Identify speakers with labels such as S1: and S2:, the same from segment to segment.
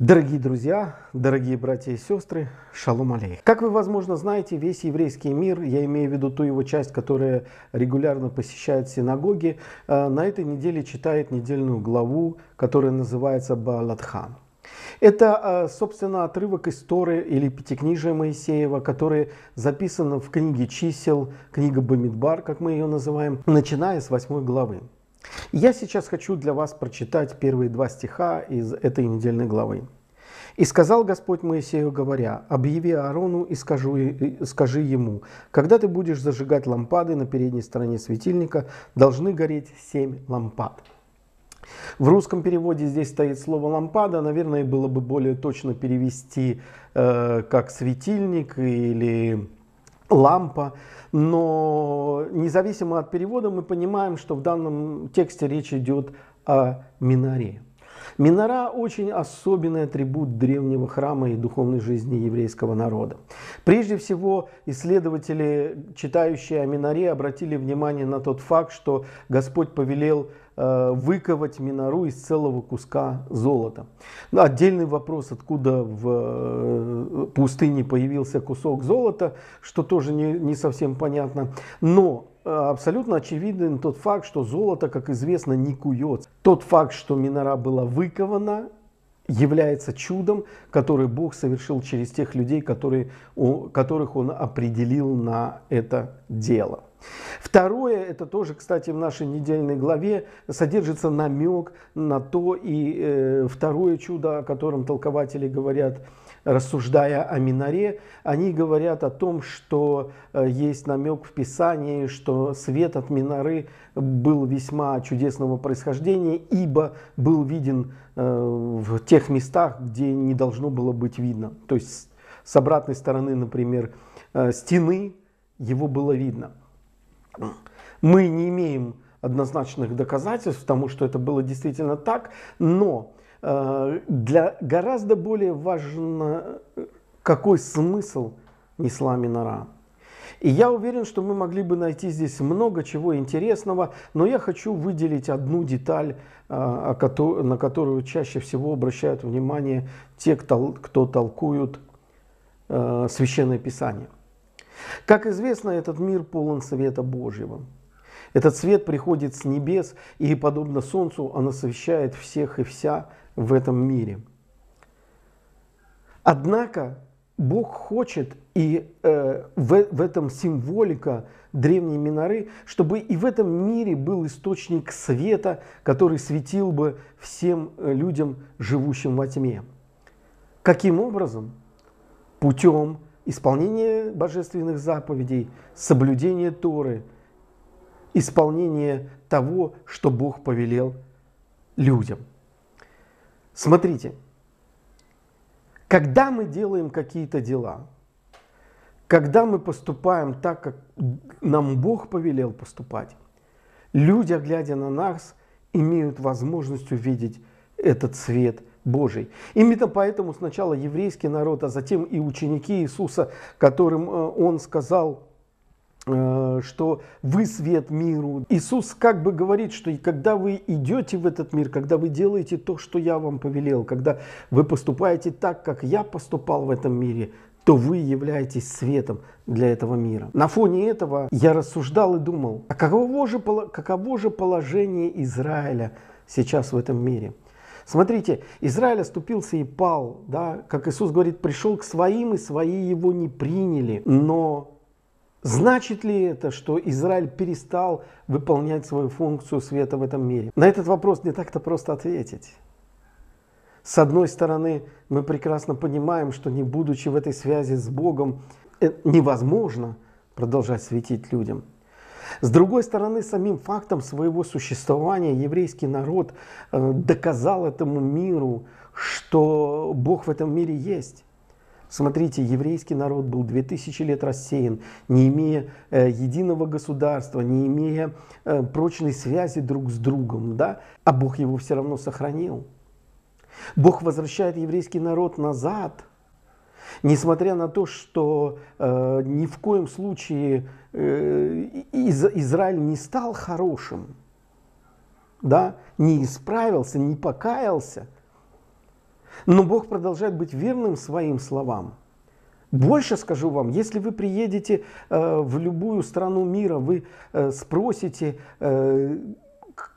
S1: Дорогие друзья, дорогие братья и сестры, шалом алейх. Как вы, возможно, знаете, весь еврейский мир, я имею в виду ту его часть, которая регулярно посещает синагоги, э, на этой неделе читает недельную главу, которая называется Баалатхан. Это, э, собственно, отрывок истории или Пятикнижия Моисеева, который записан в книге чисел, книга Бамидбар, как мы ее называем, начиная с 8 главы. Я сейчас хочу для вас прочитать первые два стиха из этой недельной главы. «И сказал Господь Моисею, говоря, «Объяви Аарону и скажу, скажи ему, когда ты будешь зажигать лампады на передней стороне светильника, должны гореть семь лампад». В русском переводе здесь стоит слово «лампада». Наверное, было бы более точно перевести э, как «светильник» или лампа, но независимо от перевода мы понимаем, что в данном тексте речь идет о минаре. Минора – очень особенный атрибут древнего храма и духовной жизни еврейского народа. Прежде всего, исследователи, читающие о миноре, обратили внимание на тот факт, что Господь повелел Э, выковать минору из целого куска золота. Но отдельный вопрос, откуда в э, пустыне появился кусок золота, что тоже не, не совсем понятно. Но э, абсолютно очевиден тот факт, что золото, как известно, не куется. Тот факт, что минора была выкована является чудом, который Бог совершил через тех людей, которые, у которых Он определил на это дело. Второе, это тоже, кстати, в нашей недельной главе содержится намек на то и э, второе чудо, о котором толкователи говорят – рассуждая о миноре, они говорят о том, что э, есть намек в Писании, что свет от миноры был весьма чудесного происхождения, ибо был виден э, в тех местах, где не должно было быть видно. То есть с обратной стороны, например, э, стены его было видно. Мы не имеем однозначных доказательств тому, что это было действительно так, но Э, для гораздо более важно, э, какой смысл несла Минора. И я уверен, что мы могли бы найти здесь много чего интересного, но я хочу выделить одну деталь, э, на которую чаще всего обращают внимание те, кто толкуют Священное Писание. Как известно, этот мир полон света Божьего. Этот свет приходит с небес, и, подобно солнцу, он освещает всех и вся, в этом мире. Однако Бог хочет, и э, в, в этом символика древней Миноры, чтобы и в этом мире был источник света, который светил бы всем э, людям, живущим во тьме. Каким образом? Путем исполнения божественных заповедей, соблюдения Торы, исполнения того, что Бог повелел людям. Смотрите, когда мы делаем какие-то дела, когда мы поступаем так, как нам Бог повелел поступать, люди, глядя на нас, имеют возможность увидеть этот свет Божий. Именно поэтому сначала еврейский народ, а затем и ученики Иисуса, которым э, Он сказал – Э, что вы свет миру. Иисус как бы говорит, что когда вы идете в этот мир, когда вы делаете то, что я вам повелел, когда вы поступаете так, как я поступал в этом мире, то вы являетесь светом для этого мира. На фоне этого я рассуждал и думал, а каково же, каково же положение Израиля сейчас в этом мире? Смотрите, Израиль оступился и пал, да, как Иисус говорит, пришел к своим, и свои его не приняли, но Значит ли это, что Израиль перестал выполнять свою функцию света в этом мире? На этот вопрос не так-то просто ответить. С одной стороны, мы прекрасно понимаем, что не будучи в этой связи с Богом, э, невозможно продолжать светить людям. С другой стороны, самим фактом своего существования еврейский народ э, доказал этому миру, что Бог в этом мире есть. Смотрите, еврейский народ был 2000 лет рассеян, не имея э, единого государства, не имея э, прочной связи друг с другом, да? а Бог его все равно сохранил. Бог возвращает еврейский народ назад, несмотря на то, что э, ни в коем случае э, из, Израиль не стал хорошим, да? не исправился, не покаялся – но Бог продолжает быть верным своим словам. Больше скажу вам, если вы приедете э, в любую страну мира, вы э, спросите, э,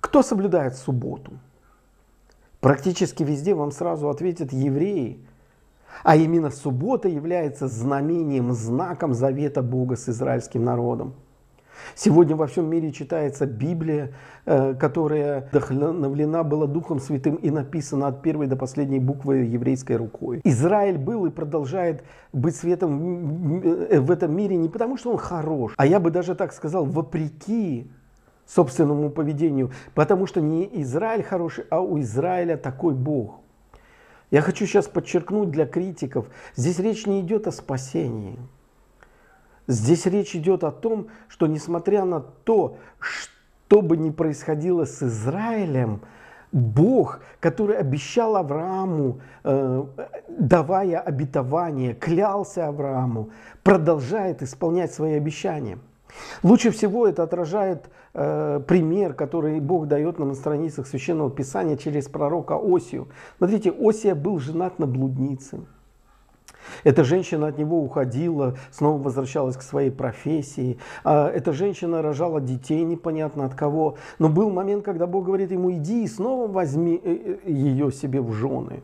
S1: кто соблюдает субботу. Практически везде вам сразу ответят евреи. А именно суббота является знамением, знаком завета Бога с израильским народом. Сегодня во всем мире читается Библия, э, которая вдохновлена была Духом Святым и написана от первой до последней буквы еврейской рукой. Израиль был и продолжает быть светом в этом мире не потому, что он хорош, а я бы даже так сказал, вопреки собственному поведению, потому что не Израиль хороший, а у Израиля такой Бог. Я хочу сейчас подчеркнуть для критиков, здесь речь не идет о спасении. Здесь речь идет о том, что несмотря на то, что бы ни происходило с Израилем, Бог, который обещал Аврааму, э, давая обетование, клялся Аврааму, продолжает исполнять свои обещания. Лучше всего это отражает э, пример, который Бог дает нам на страницах Священного Писания через пророка Осию. Смотрите, Осия был женат на блуднице. Эта женщина от него уходила, снова возвращалась к своей профессии. А, эта женщина рожала детей непонятно от кого. Но был момент, когда Бог говорит ему, иди и снова возьми э, э, ее себе в жены.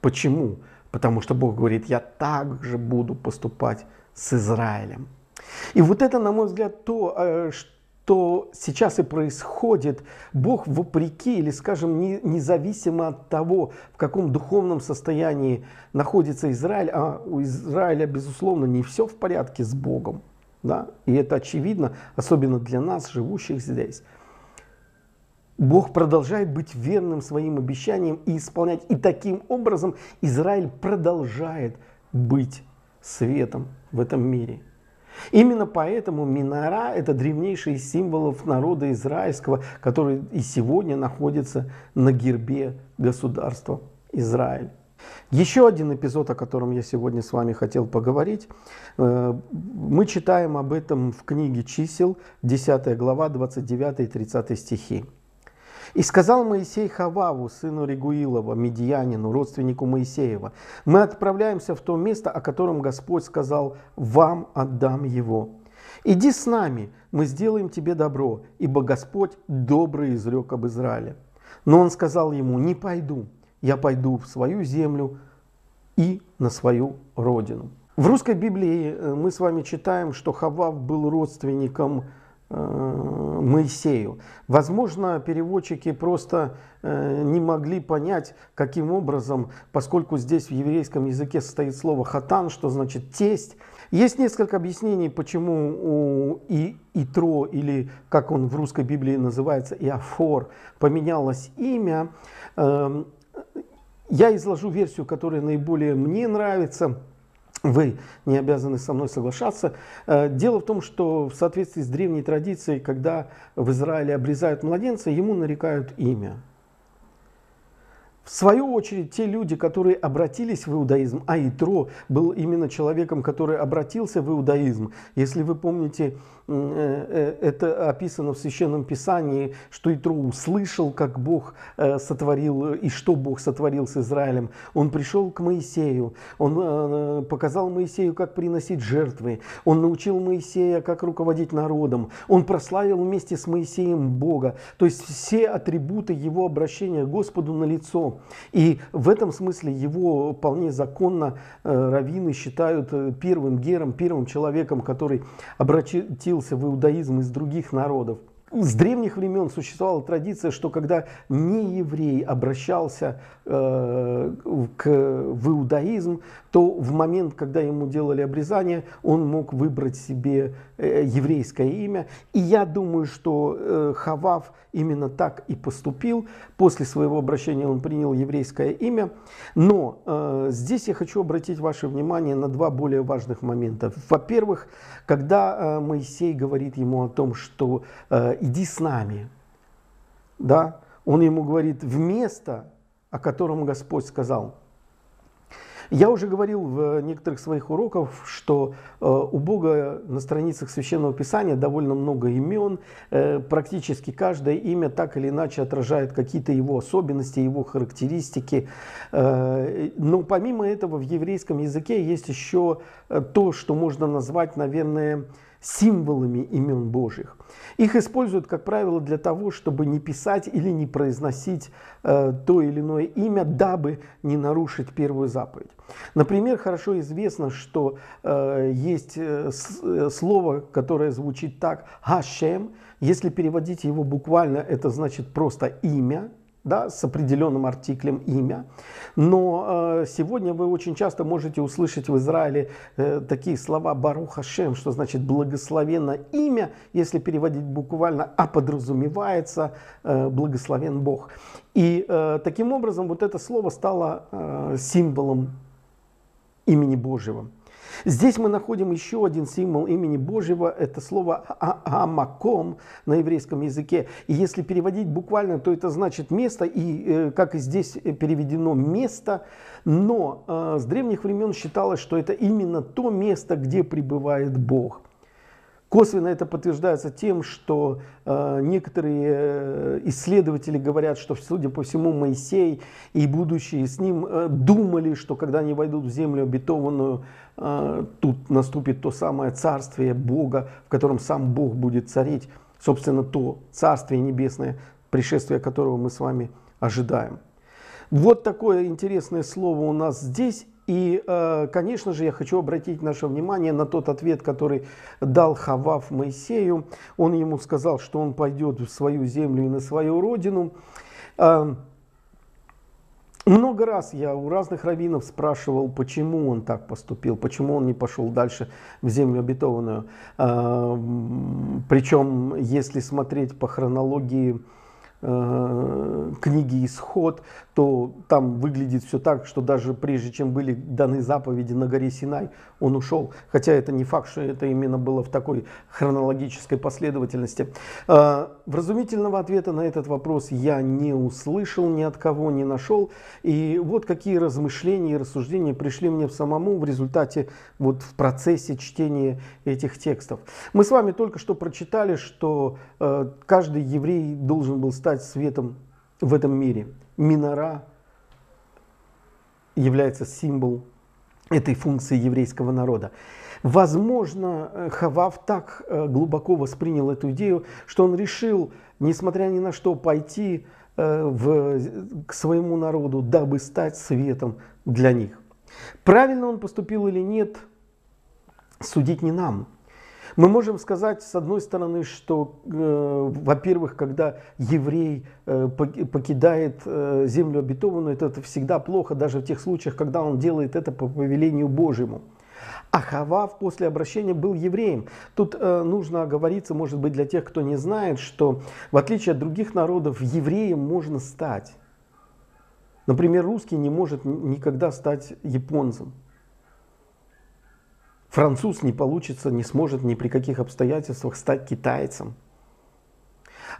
S1: Почему? Потому что Бог говорит, я также буду поступать с Израилем. И вот это, на мой взгляд, то, что э, что сейчас и происходит. Бог вопреки или, скажем, не, независимо от того, в каком духовном состоянии находится Израиль, а у Израиля, безусловно, не все в порядке с Богом. Да? И это очевидно, особенно для нас, живущих здесь. Бог продолжает быть верным своим обещаниям и исполнять. И таким образом Израиль продолжает быть светом в этом мире. Именно поэтому минора – это древнейший из символов народа израильского, который и сегодня находится на гербе государства Израиль. Еще один эпизод, о котором я сегодня с вами хотел поговорить. Э, мы читаем об этом в книге чисел, 10 глава, 29-30 стихи. И сказал Моисей Хававу, сыну Регуилова, медианину, родственнику Моисеева, мы отправляемся в то место, о котором Господь сказал, вам отдам его. Иди с нами, мы сделаем тебе добро, ибо Господь добрый изрек об Израиле. Но он сказал ему, не пойду, я пойду в свою землю и на свою родину. В русской Библии э, мы с вами читаем, что Хавав был родственником Моисею. Возможно, переводчики просто э, не могли понять, каким образом, поскольку здесь в еврейском языке стоит слово «хатан», что значит «тесть». Есть несколько объяснений, почему у и Итро, или как он в русской Библии называется, Иофор, поменялось имя. Эм, я изложу версию, которая наиболее мне нравится – вы не обязаны со мной соглашаться. Э, дело в том, что в соответствии с древней традицией, когда в Израиле обрезают младенца, ему нарекают имя. В свою очередь, те люди, которые обратились в иудаизм, а Итро был именно человеком, который обратился в иудаизм. Если вы помните, э, э, это описано в Священном Писании, что Итро услышал, как Бог э, сотворил и что Бог сотворил с Израилем. Он пришел к Моисею, он показал Моисею, как приносить жертвы, он научил Моисея, как руководить народом, он прославил вместе с Моисеем Бога. То есть все атрибуты его обращения к Господу на лицо. И в этом смысле его вполне законно э, раввины считают э, первым гером, первым человеком, который обратился в иудаизм из других народов с древних времен существовала традиция, что когда нееврей обращался э, к, в иудаизм, то в момент, когда ему делали обрезание, он мог выбрать себе э, еврейское имя. И я думаю, что э, Хавав именно так и поступил. После своего обращения он принял еврейское имя. Но э, здесь я хочу обратить ваше внимание на два более важных момента. Во-первых, когда э, Моисей говорит ему о том, что э, иди с нами. Да? Он ему говорит, в место, о котором Господь сказал. Я уже говорил в некоторых своих уроках, что э, у Бога на страницах Священного Писания довольно много имен. Э, практически каждое имя так или иначе отражает какие-то его особенности, его характеристики. Э, но помимо этого в еврейском языке есть еще то, что можно назвать, наверное, символами имен Божьих. Их используют, как правило, для того, чтобы не писать или не произносить э, то или иное имя, дабы не нарушить первую заповедь. Например, хорошо известно, что э, есть э, э слово, которое звучит так «Хашем». Если переводить его буквально, это значит просто «имя» да, с определенным артиклем имя. Но э, сегодня вы очень часто можете услышать в Израиле э, такие слова Баруха, Хашем», что значит «благословенно имя», если переводить буквально, а подразумевается э, «благословен Бог». И э, таким образом вот это слово стало э, символом имени Божьего. Здесь мы находим еще один символ имени Божьего, это слово «а-, «амаком» на еврейском языке. И если переводить буквально, то это значит «место», и э, как и здесь э, переведено «место», но э, с древних времен считалось, что это именно то место, где пребывает Бог – Косвенно это подтверждается тем, что э, некоторые э, исследователи говорят, что, судя по всему, Моисей и будущие с ним э, думали, что когда они войдут в землю обетованную, э, тут наступит то самое царствие Бога, в котором сам Бог будет царить, собственно, то царствие небесное, пришествие которого мы с вами ожидаем. Вот такое интересное слово у нас здесь. И, э, конечно же, я хочу обратить наше внимание на тот ответ, который дал Хавав Моисею. Он ему сказал, что он пойдет в свою землю и на свою родину. Э, много раз я у разных раввинов спрашивал, почему он так поступил, почему он не пошел дальше в землю обетованную. Э, причем, если смотреть по хронологии книги «Исход», что там выглядит все так, что даже прежде чем были даны заповеди на горе Синай, он ушел. Хотя это не факт, что это именно было в такой хронологической последовательности. А, вразумительного ответа на этот вопрос я не услышал, ни от кого не нашел. И вот какие размышления и рассуждения пришли мне в самому в результате, вот в процессе чтения этих текстов. Мы с вами только что прочитали, что э, каждый еврей должен был стать светом в этом мире. Минора является символ этой функции еврейского народа. Возможно, э, Хавав так э, глубоко воспринял эту идею, что он решил, несмотря ни на что, пойти э, в, к своему народу, дабы стать светом для них. Правильно он поступил или нет, судить не нам. Мы можем сказать, с одной стороны, что, э, во-первых, когда еврей э, покидает э, землю обетованную, это, это всегда плохо, даже в тех случаях, когда он делает это по повелению Божьему. А Хавав после обращения был евреем. Тут э, нужно оговориться, может быть, для тех, кто не знает, что в отличие от других народов, евреем можно стать. Например, русский не может никогда стать японцем. Француз не получится, не сможет ни при каких обстоятельствах стать китайцем.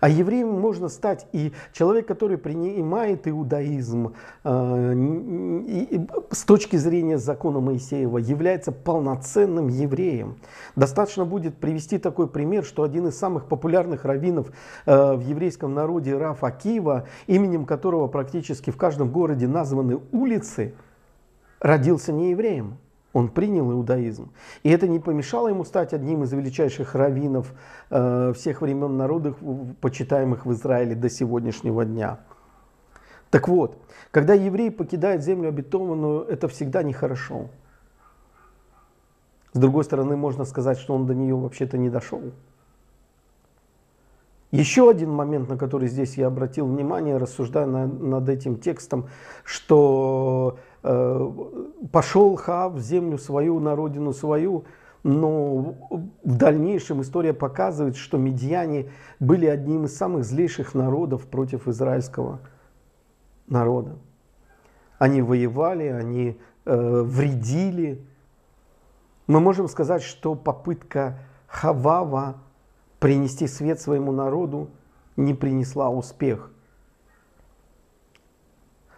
S1: А евреем можно стать и человек, который принимает иудаизм а, и с точки зрения закона Моисеева, является полноценным евреем. Достаточно будет привести такой пример, что один из самых популярных раввинов а, в еврейском народе Раф Акива, именем которого практически в каждом городе названы улицы, родился не евреем. Он принял иудаизм. И это не помешало ему стать одним из величайших раввинов э, всех времен народов, почитаемых в Израиле до сегодняшнего дня. Так вот, когда евреи покидают землю обетованную, это всегда нехорошо. С другой стороны, можно сказать, что он до нее вообще-то не дошел. Еще один момент, на который здесь я обратил внимание, рассуждая на, над этим текстом, что Э, пошел Хав в землю свою, на родину свою, но в дальнейшем история показывает, что медьяне были одним из самых злейших народов против израильского народа. Они воевали, они э, вредили. Мы можем сказать, что попытка Хавава принести свет своему народу не принесла успех.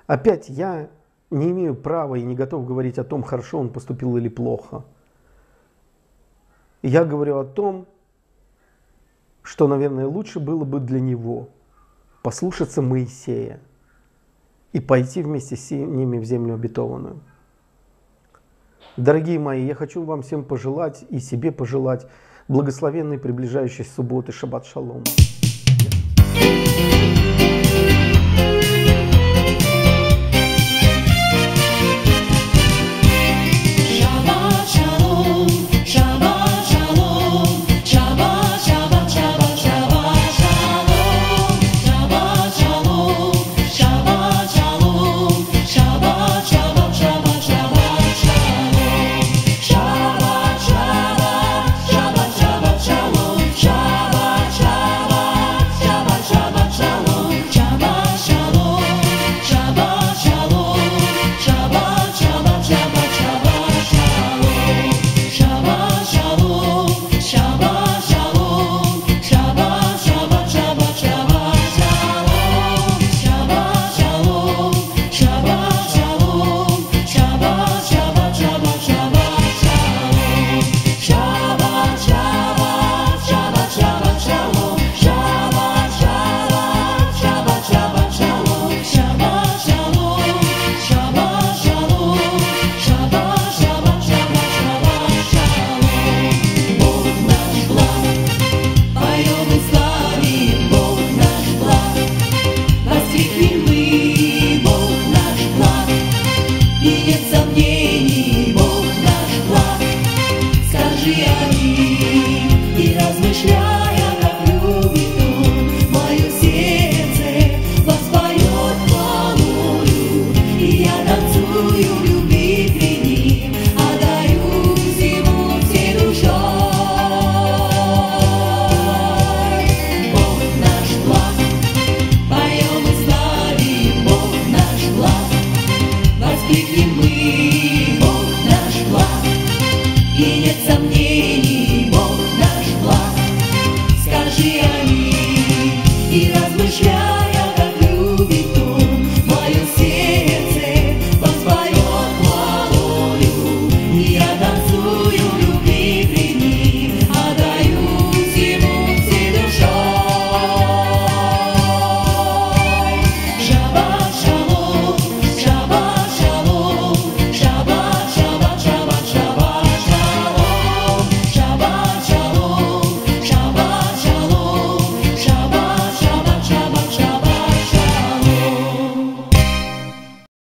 S1: Опять я не имею права и не готов говорить о том, хорошо он поступил или плохо. Я говорю о том, что, наверное, лучше было бы для него послушаться Моисея и пойти вместе с ними в землю обетованную. Дорогие мои, я хочу вам всем пожелать и себе пожелать благословенной приближающей субботы Шаббат Шалом.